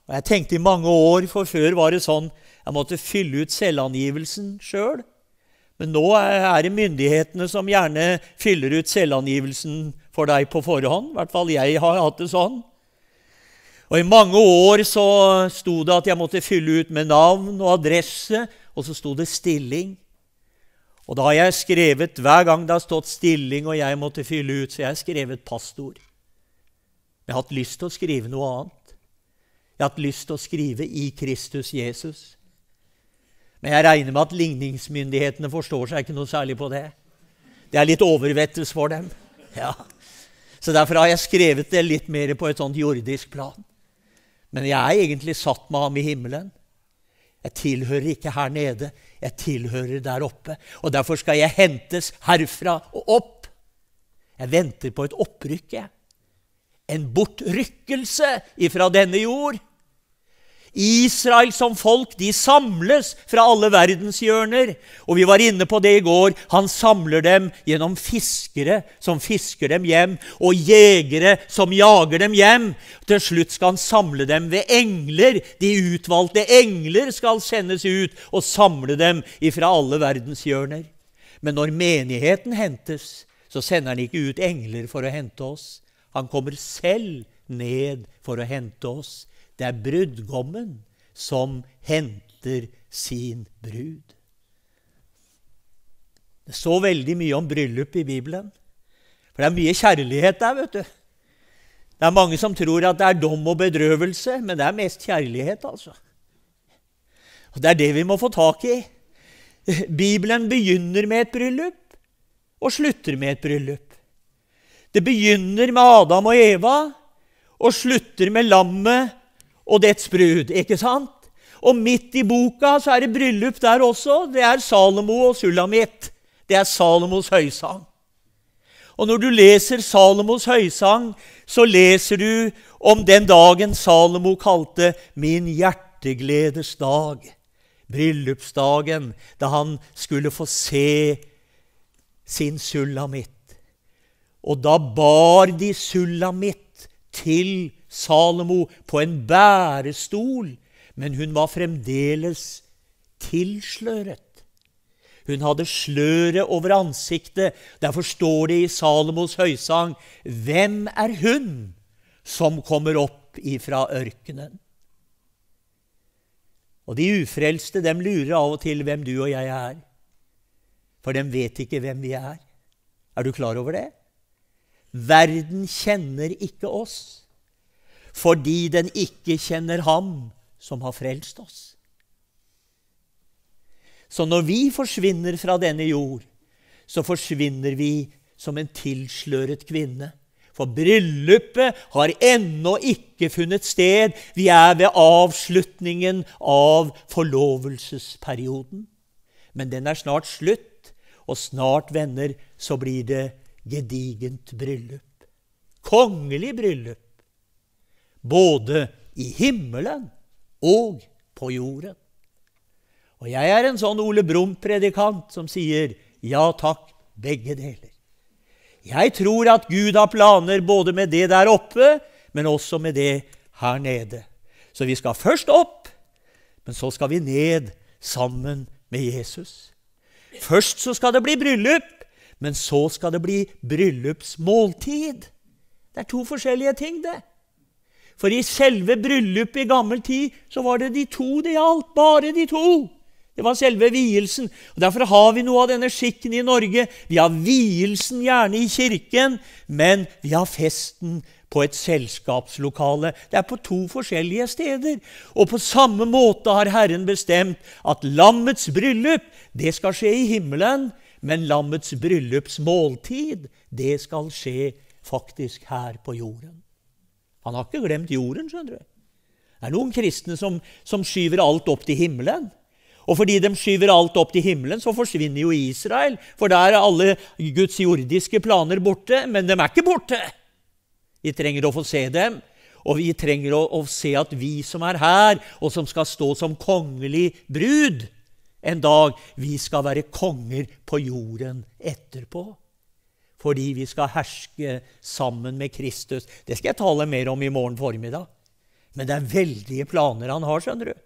Speaker 1: Og Jeg tenkte i mange år, for før var det sånn jeg måtte fylle ut selvangivelsen sjøl. Selv. Men nå er det myndighetene som gjerne fyller ut selvangivelsen for deg på forhånd. I hvert fall jeg har hatt det sånn. Og I mange år så sto det at jeg måtte fylle ut med navn og adresse, og så sto det stilling. Og da har jeg skrevet hver gang det har stått stilling og jeg måtte fylle ut, så jeg har skrevet pastor. Jeg har hatt lyst til å skrive noe annet. Jeg har hatt lyst til å skrive i Kristus Jesus. Men jeg regner med at ligningsmyndighetene forstår seg ikke noe særlig på det. Det er litt overvettes for dem. Ja. Så derfor har jeg skrevet det litt mer på et sånt jordisk plan. Men jeg er egentlig satt med ham i himmelen. Jeg tilhører ikke her nede, jeg tilhører der oppe. Og derfor skal jeg hentes herfra og opp. Jeg venter på et opprykk, jeg. En bortrykkelse ifra denne jord Israel som folk de samles fra alle verdenshjørner. Og vi var inne på det i går. Han samler dem gjennom fiskere som fisker dem hjem, og jegere som jager dem hjem. Til slutt skal han samle dem ved engler. De utvalgte engler skal sendes ut og samle dem ifra alle verdenshjørner. Men når menigheten hentes, så sender han ikke ut engler for å hente oss. Han kommer selv ned for å hente oss. Det er brudgommen som henter sin brud. Det står veldig mye om bryllup i Bibelen. For det er mye kjærlighet der, vet du. Det er mange som tror at det er dom og bedrøvelse, men det er mest kjærlighet, altså. Og Det er det vi må få tak i. Bibelen begynner med et bryllup og slutter med et bryllup. Det begynner med Adam og Eva og slutter med lammet og dets brud, ikke sant? Og midt i boka så er det bryllup der også. Det er Salomo og Sulamit. Det er Salomos høysang. Og når du leser Salomos høysang, så leser du om den dagen Salomo kalte 'min hjertegledes dag', bryllupsdagen, da han skulle få se sin Sulamit. Og da bar de Sulamit til Salomo på en bærestol, men hun var fremdeles tilsløret. Hun hadde sløret over ansiktet. Derfor står det i Salomos høysang:" Hvem er hun som kommer opp ifra ørkenen? Og de ufrelste, dem lurer av og til hvem du og jeg er. For dem vet ikke hvem vi er. Er du klar over det? Verden kjenner ikke oss fordi den ikke kjenner Ham som har frelst oss. Så når vi forsvinner fra denne jord, så forsvinner vi som en tilsløret kvinne. For bryllupet har ennå ikke funnet sted. Vi er ved avslutningen av forlovelsesperioden. Men den er snart slutt, og snart, venner, så blir det gedigent bryllup. Kongelig bryllup både i himmelen og på jorden. Og jeg er en sånn Ole Brumm-predikant som sier ja takk, begge deler. Jeg tror at Gud har planer både med det der oppe, men også med det her nede. Så vi skal først opp, men så skal vi ned sammen med Jesus. Først så skal det bli bryllup, men så skal det bli bryllupsmåltid. Det er to forskjellige ting, det. For i selve bryllupet i gammel tid så var det de to det gjaldt. Bare de to. Det var selve vielsen. Og Derfor har vi noe av denne skikken i Norge. Vi har vielsen gjerne i kirken, men vi har festen på et selskapslokale. Det er på to forskjellige steder. Og på samme måte har Herren bestemt at lammets bryllup, det skal skje i himmelen, men lammets bryllupsmåltid, det skal skje faktisk her på jorden. Han har ikke glemt jorden, skjønner du. Det er noen kristne som, som skyver alt opp til himmelen. Og fordi de skyver alt opp til himmelen, så forsvinner jo Israel. For der er alle Guds jordiske planer borte. Men de er ikke borte. Vi trenger å få se dem. Og vi trenger å, å se at vi som er her, og som skal stå som kongelig brud en dag, vi skal være konger på jorden etterpå fordi vi skal herske sammen med Kristus. Det skal jeg tale mer om i morgen formiddag. Men det er veldige planer han har, skjønner du.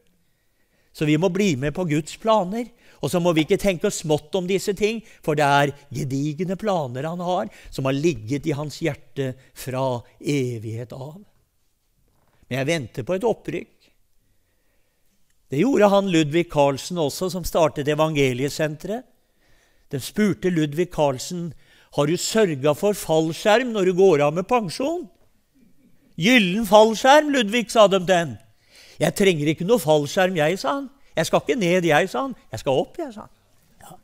Speaker 1: Så vi må bli med på Guds planer. Og så må vi ikke tenke smått om disse ting, for det er gedigne planer han har, som har ligget i hans hjerte fra evighet av. Men jeg venter på et opprykk. Det gjorde han Ludvig Carlsen også, som startet Evangeliesenteret. De spurte Ludvig Carlsen har du sørga for fallskjerm når du går av med pensjon? Gyllen fallskjerm, Ludvig, sa de til han. Jeg trenger ikke noe fallskjerm, jeg, sa han. Jeg skal ikke ned, jeg, sa han. Jeg skal opp, jeg, sa han. Ja.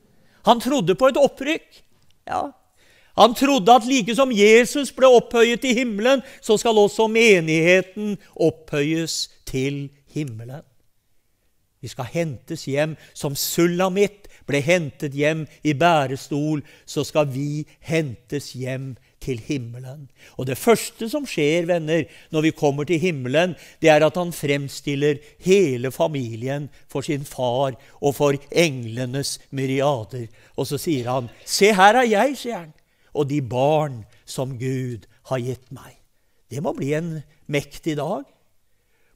Speaker 1: Han trodde på et opprykk. Ja. Han trodde at like som Jesus ble opphøyet til himmelen, så skal også menigheten opphøyes til himmelen. Vi skal hentes hjem som sulamit ble hentet hjem i bærestol, så skal vi hentes hjem til himmelen. Og det første som skjer, venner, når vi kommer til himmelen, det er at han fremstiller hele familien for sin far og for englenes myriader. Og så sier han, 'Se, her er jeg', sier han, 'og de barn som Gud har gitt meg'. Det må bli en mektig dag.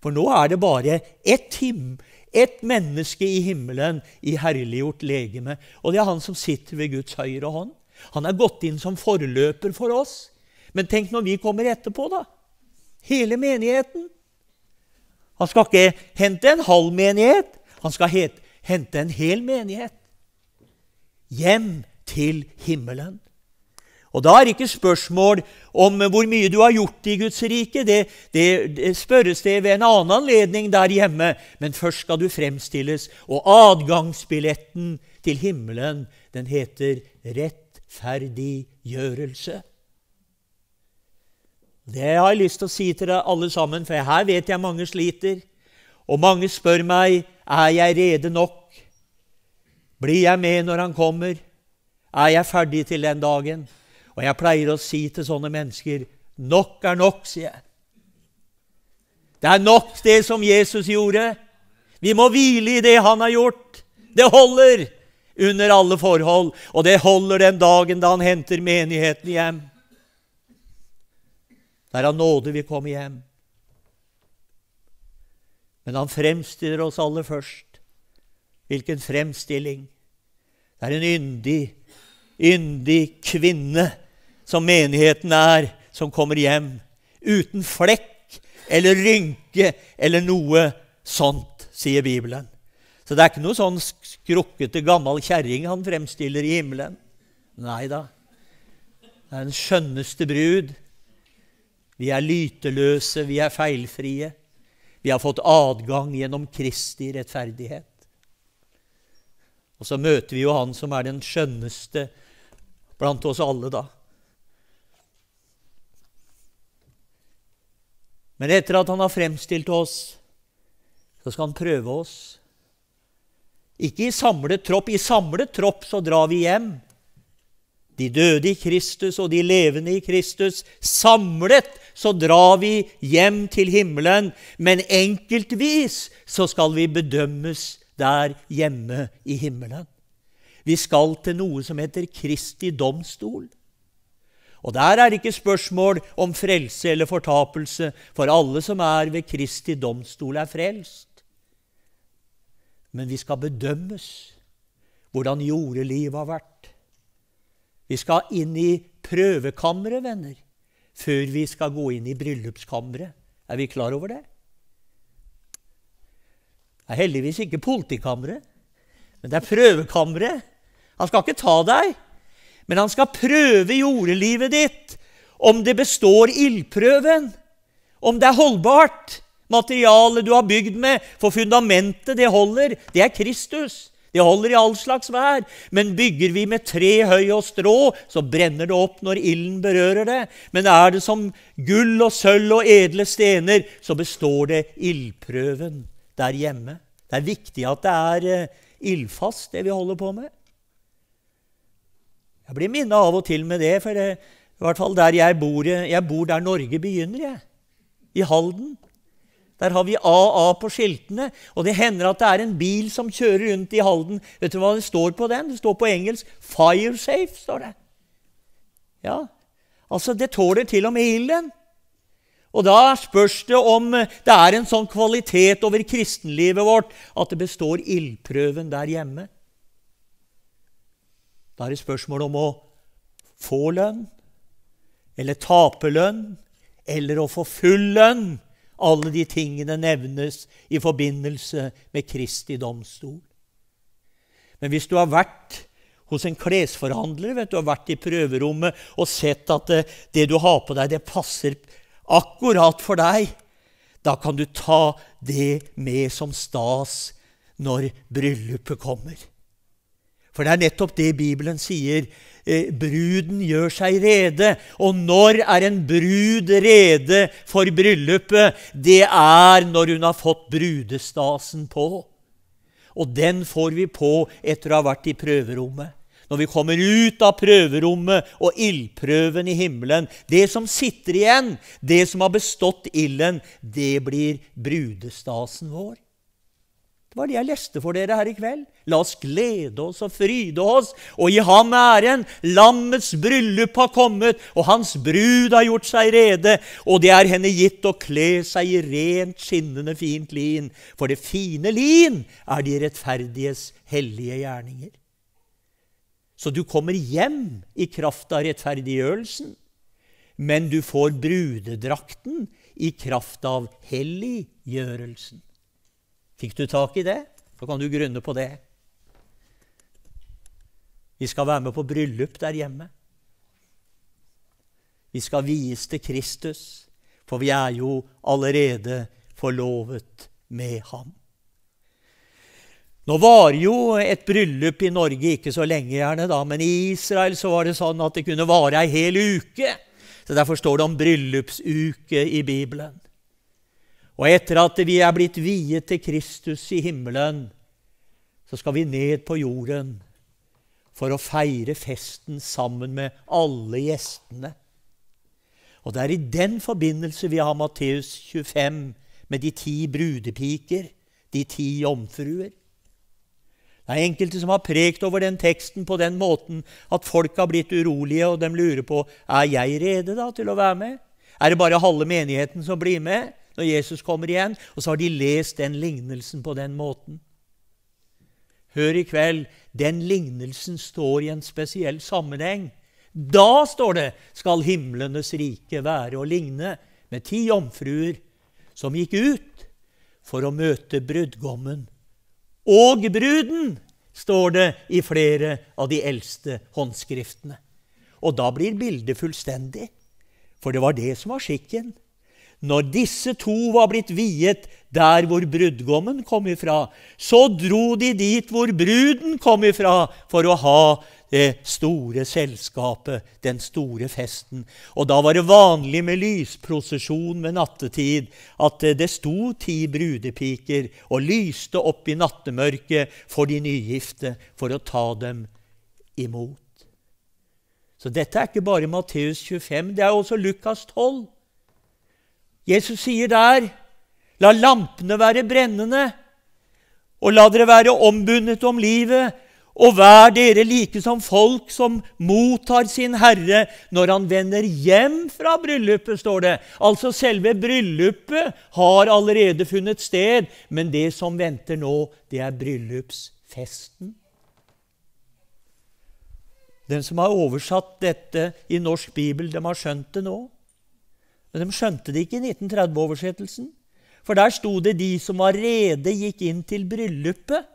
Speaker 1: For nå er det bare ett himmel, ett menneske i himmelen i herliggjort legeme. Og det er han som sitter ved Guds høyre hånd. Han er gått inn som forløper for oss. Men tenk når vi kommer etterpå, da. Hele menigheten. Han skal ikke hente en halv menighet. Han skal hente en hel menighet. Hjem til himmelen. Og Da er det ikke spørsmål om hvor mye du har gjort i Guds rike. Det, det, det spørres det ved en annen anledning der hjemme. Men først skal du fremstilles, og adgangsbilletten til himmelen, den heter rettferdiggjørelse. Det har jeg lyst til å si til deg alle sammen, for her vet jeg mange sliter. Og mange spør meg er jeg rede nok. Blir jeg med når han kommer? Er jeg ferdig til den dagen? Og jeg pleier å si til sånne mennesker Nok er nok, sier jeg. Det er nok, det som Jesus gjorde. Vi må hvile i det han har gjort. Det holder under alle forhold, og det holder den dagen da han henter menigheten hjem. Det er av nåde vi kommer hjem. Men han fremstiller oss alle først. Hvilken fremstilling! Det er en yndig, yndig kvinne som menigheten er, som kommer hjem. Uten flekk eller rynke eller noe sånt, sier Bibelen. Så det er ikke noe sånn skrukkete gammel kjerring han fremstiller i himmelen. Nei da. Det er den skjønneste brud. Vi er lyteløse, vi er feilfrie. Vi har fått adgang gjennom Kristi rettferdighet. Og så møter vi jo han som er den skjønneste blant oss alle, da. Men etter at han har fremstilt oss, så skal han prøve oss. Ikke i samlet tropp. I samlet tropp så drar vi hjem. De døde i Kristus og de levende i Kristus. Samlet så drar vi hjem til himmelen, men enkeltvis så skal vi bedømmes der hjemme i himmelen. Vi skal til noe som heter Kristi domstol. Og der er det ikke spørsmål om frelse eller fortapelse, for alle som er ved Kristi domstol, er frelst. Men vi skal bedømmes hvordan jordelivet har vært. Vi skal inn i prøvekammeret, venner, før vi skal gå inn i bryllupskammeret. Er vi klar over det? Det er heldigvis ikke politikammeret, men det er prøvekammeret. Han skal ikke ta deg. Men han skal prøve jordelivet ditt, om det består ildprøven, om det er holdbart. Materialet du har bygd med, for fundamentet, det holder. Det er Kristus. Det holder i all slags vær. Men bygger vi med tre høy og strå, så brenner det opp når ilden berører det. Men er det som gull og sølv og edle stener, så består det ildprøven der hjemme. Det er viktig at det er eh, ildfast, det vi holder på med. Jeg blir minna av og til med det, for det, i hvert fall der jeg bor, jeg bor der Norge begynner, jeg. I Halden. Der har vi AA på skiltene, og det hender at det er en bil som kjører rundt i Halden. Vet du hva det står på den? Det står på engelsk «fire safe», står det. Ja, altså Det tåler til og med ilden. Og da spørs det om eh, det er en sånn kvalitet over kristenlivet vårt at det består ildprøven der hjemme. Da er det spørsmål om å få lønn, eller tape lønn, eller å få full lønn. Alle de tingene nevnes i forbindelse med Kristi domstol. Men hvis du har vært hos en klesforhandler, vet du, har vært i prøverommet og sett at det, eh, det du har på deg, det passer akkurat for deg, da kan du ta det med som stas når bryllupet kommer. For det er nettopp det Bibelen sier. Eh, bruden gjør seg rede. Og når er en brud rede for bryllupet? Det er når hun har fått brudestasen på. Og den får vi på etter å ha vært i prøverommet. Når vi kommer ut av prøverommet og ildprøven i himmelen Det som sitter igjen, det som har bestått ilden, det blir brudestasen vår. Det var det jeg leste for dere her i kveld. La oss glede oss og fryde oss og gi ham æren. Lammets bryllup har kommet, og hans brud har gjort seg rede. Og det er henne gitt å kle seg i rent, skinnende, fint lin. For det fine lin er de rettferdiges hellige gjerninger. Så du kommer hjem i kraft av rettferdiggjørelsen, men du får brudedrakten i kraft av helliggjørelsen. Fikk du tak i det? Så kan du grunne på det. Vi skal være med på bryllup der hjemme. Vi skal vies til Kristus, for vi er jo allerede forlovet med ham. Nå varer jo et bryllup i Norge ikke så lenge, gjerne da, men i Israel så var det sånn at det kunne vare ei hel uke. Så Derfor står det om bryllupsuke i Bibelen. Og etter at vi er blitt viet til Kristus i himmelen, så skal vi ned på jorden for å feire festen sammen med alle gjestene. Og det er i den forbindelse vi har Matteus 25 med de ti brudepiker, de ti jomfruer. Det er enkelte som har prekt over den teksten på den måten at folk har blitt urolige, og de lurer på er jeg rede da til å være med. Er det bare halve menigheten som blir med? når Jesus kommer igjen, og så har de lest den lignelsen på den måten. Hør i kveld, den lignelsen står i en spesiell sammenheng. Da, står det, skal himlenes rike være å ligne med ti jomfruer som gikk ut for å møte brudgommen. Og bruden, står det i flere av de eldste håndskriftene. Og da blir bildet fullstendig. For det var det som var skikken. Når disse to var blitt viet der hvor brudgommen kom ifra, så dro de dit hvor bruden kom ifra, for å ha det store selskapet, den store festen. Og da var det vanlig med lysprosesjon ved nattetid at eh, det sto ti brudepiker og lyste opp i nattemørket for de nygifte for å ta dem imot. Så dette er ikke bare Matteus 25, det er også Lukas 12. Jesus sier der, la lampene være brennende, og la dere være ombundet om livet, og vær dere like som folk som mottar sin Herre når han vender hjem fra bryllupet, står det. Altså selve bryllupet har allerede funnet sted, men det som venter nå, det er bryllupsfesten. Den som har oversatt dette i norsk bibel, de har skjønt det nå. Men de skjønte det ikke i 1930-oversettelsen. For der sto det 'de som var rede, gikk inn til bryllupet'.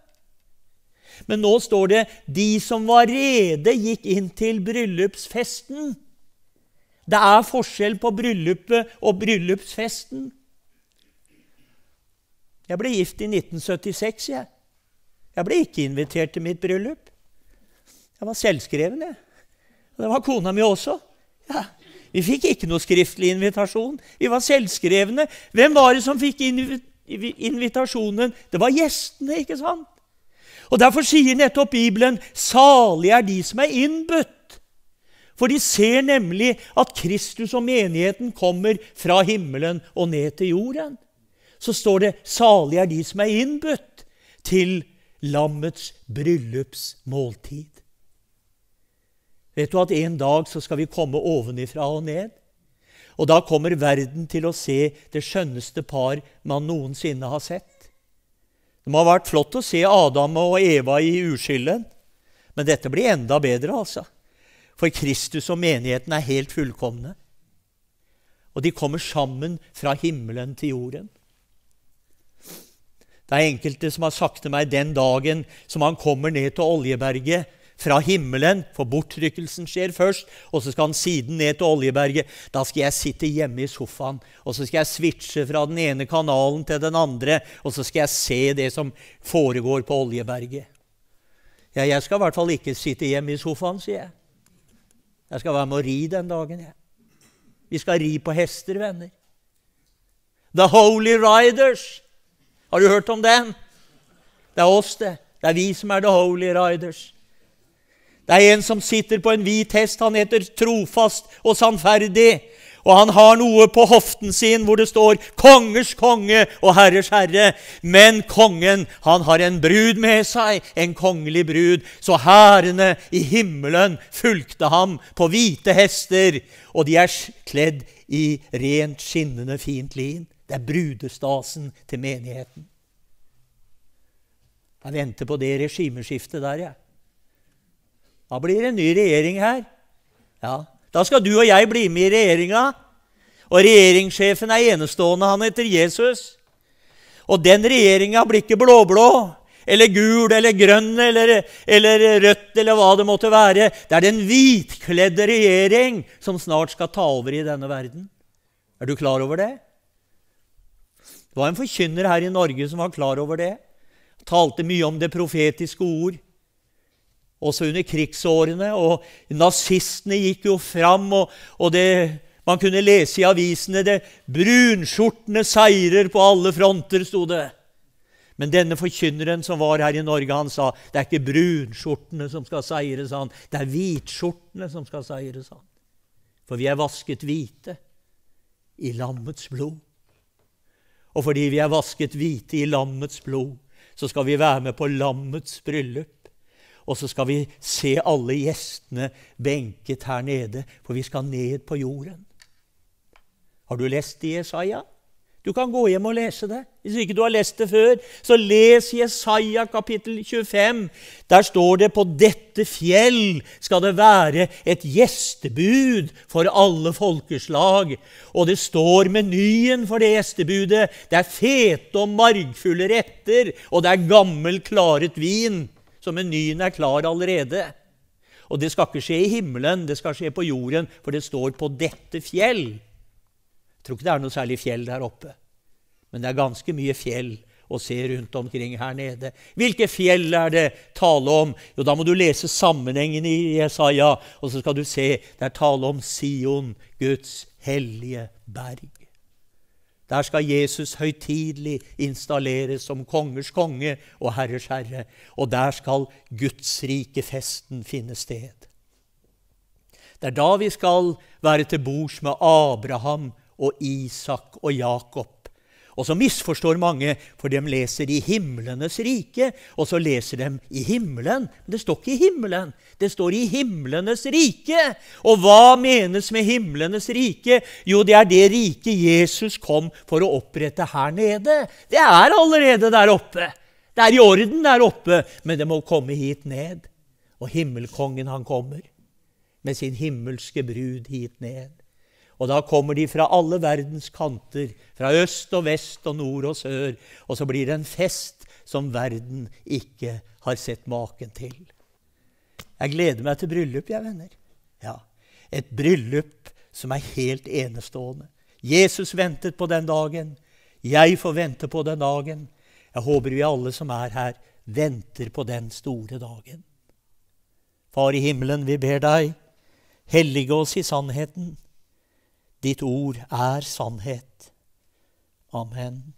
Speaker 1: Men nå står det 'de som var rede, gikk inn til bryllupsfesten'. Det er forskjell på bryllupet og bryllupsfesten. Jeg ble gift i 1976, jeg. Jeg ble ikke invitert til mitt bryllup. Jeg var selvskreven, jeg. Og det var kona mi også. Ja. Vi fikk ikke noe skriftlig invitasjon. Vi var selvskrevne. Hvem var det som fikk invitasjonen? Det var gjestene, ikke sant? Og Derfor sier nettopp Bibelen 'salige er de som er innbudt'. For de ser nemlig at Kristus og menigheten kommer fra himmelen og ned til jorden. Så står det 'salige er de som er innbudt' til lammets bryllupsmåltid. Vet du at en dag så skal vi komme ovenifra og ned? Og da kommer verden til å se det skjønneste par man noensinne har sett. Det må ha vært flott å se Adam og Eva i uskylden, men dette blir enda bedre, altså. For Kristus og menigheten er helt fullkomne. Og de kommer sammen fra himmelen til jorden. Det er enkelte som har sagt til meg den dagen som han kommer ned til Oljeberget, fra himmelen, for borttrykkelsen skjer først, og så skal han siden ned til Oljeberget. Da skal jeg sitte hjemme i sofaen, og så skal jeg switche fra den ene kanalen til den andre, og så skal jeg se det som foregår på Oljeberget. Ja, jeg skal i hvert fall ikke sitte hjemme i sofaen, sier jeg. Jeg skal være med å ri den dagen, jeg. Vi skal ri på hester, venner. The Holy Riders! Har du hørt om den? Det er oss, det. Det er vi som er The Holy Riders. Det er en som sitter på en hvit hest. Han heter Trofast og sannferdig. Og han har noe på hoften sin hvor det står 'Kongers konge og herres herre'. Men kongen, han har en brud med seg, en kongelig brud. Så hærene i himmelen fulgte ham på hvite hester, og de er kledd i rent skinnende fint lin. Det er brudestasen til menigheten. Jeg venter på det regimeskiftet der, jeg. Ja. Da blir det en ny regjering her. Ja, Da skal du og jeg bli med i regjeringa. Og regjeringssjefen er enestående. Han heter Jesus. Og den regjeringa blir ikke blå-blå eller gul eller grønn eller, eller, rødt eller hva det måtte være. Det er den hvitkledde regjering som snart skal ta over i denne verden. Er du klar over det? Det var en forkynner her i Norge som var klar over det. Talte mye om det profetiske ord også under krigsårene. Og nazistene gikk jo fram, og, og det, man kunne lese i avisene det 'Brunskjortene seirer på alle fronter', sto det. Men denne forkynneren som var her i Norge, han sa det er ikke brunskjortene som skal seire, sa han. Det er hvitskjortene som skal seire, sa han. For vi er vasket hvite i lammets blod. Og fordi vi er vasket hvite i lammets blod, så skal vi være med på lammets bryllup. Og så skal vi se alle gjestene benket her nede, for vi skal ned på jorden. Har du lest det Jesaja? Du kan gå hjem og lese det. Hvis ikke du har lest det før, så les Jesaja kapittel 25. Der står det på dette fjell skal det være et gjestebud for alle folkeslag. Og det står menyen for det gjestebudet. Det er fete og margfulle retter, og det er gammel, klaret vin. Så menyen er klar allerede. Og det skal ikke skje i himmelen, det skal skje på jorden, for det står på dette fjell. Jeg tror ikke det er noe særlig fjell der oppe, men det er ganske mye fjell å se rundt omkring her nede. Hvilke fjell er det tale om? Jo, da må du lese sammenhengen i Jesaja, og så skal du se det er tale om Sion, Guds hellige berg. Der skal Jesus høytidelig installeres som kongers konge og herres herre, og der skal gudsrikefesten finne sted. Det er da vi skal være til bords med Abraham og Isak og Jakob og så misforstår mange, for de leser 'i himlenes rike', og så leser de 'i himmelen'. Men det står ikke 'i himmelen', det står 'i himlenes rike'. Og hva menes med himlenes rike? Jo, det er det riket Jesus kom for å opprette her nede. Det er allerede der oppe. Det er i orden der oppe, men det må komme hit ned. Og himmelkongen, han kommer med sin himmelske brud hit ned. Og da kommer de fra alle verdens kanter, fra øst og vest og nord og sør, og så blir det en fest som verden ikke har sett maken til. Jeg gleder meg til bryllup, jeg, venner. Ja, Et bryllup som er helt enestående. Jesus ventet på den dagen. Jeg får vente på den dagen. Jeg håper vi alle som er her, venter på den store dagen. Far i himmelen, vi ber deg, hellige oss i sannheten. Ditt ord er sannhet. Amen.